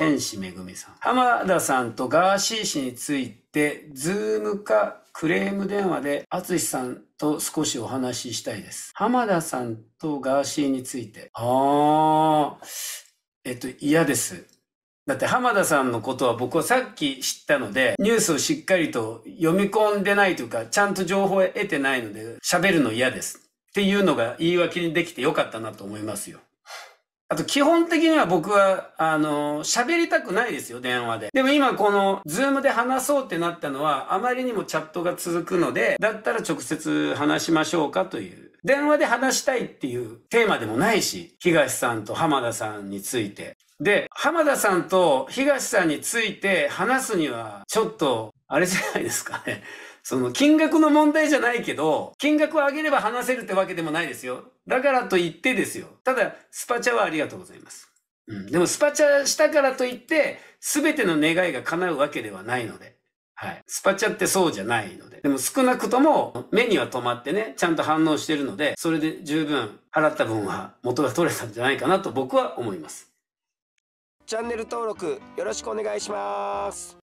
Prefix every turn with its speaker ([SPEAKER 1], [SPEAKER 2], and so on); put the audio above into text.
[SPEAKER 1] 天使めぐみさん。浜田さんとガーシー氏について、ズームかクレーム電話で、淳さんと少しお話ししたいです。浜田さんとガーシーについて。ああ、えっと、嫌です。だって浜田さんのことは僕はさっき知ったので、ニュースをしっかりと読み込んでないというか、ちゃんと情報を得てないので、喋るの嫌です。っていうのが言い訳にできてよかったなと思いますよ。あと基本的には僕は、あの、喋りたくないですよ、電話で。でも今この、ズームで話そうってなったのは、あまりにもチャットが続くので、だったら直接話しましょうかという。電話で話したいっていうテーマでもないし、東さんと浜田さんについて。で、浜田さんと東さんについて話すには、ちょっと、あれじゃないですかね。その金額の問題じゃないけど、金額を上げれば話せるってわけでもないですよ。だからといってですよ。ただ、スパチャはありがとうございます。うん。でも、スパチャしたからといって、すべての願いが叶うわけではないので。はい。スパチャってそうじゃないので。でも少なくとも目には止まってね、ちゃんと反応してるので、それで十分払った分は元が取れたんじゃないかなと僕は思います。チャンネル登録よろしくお願いします。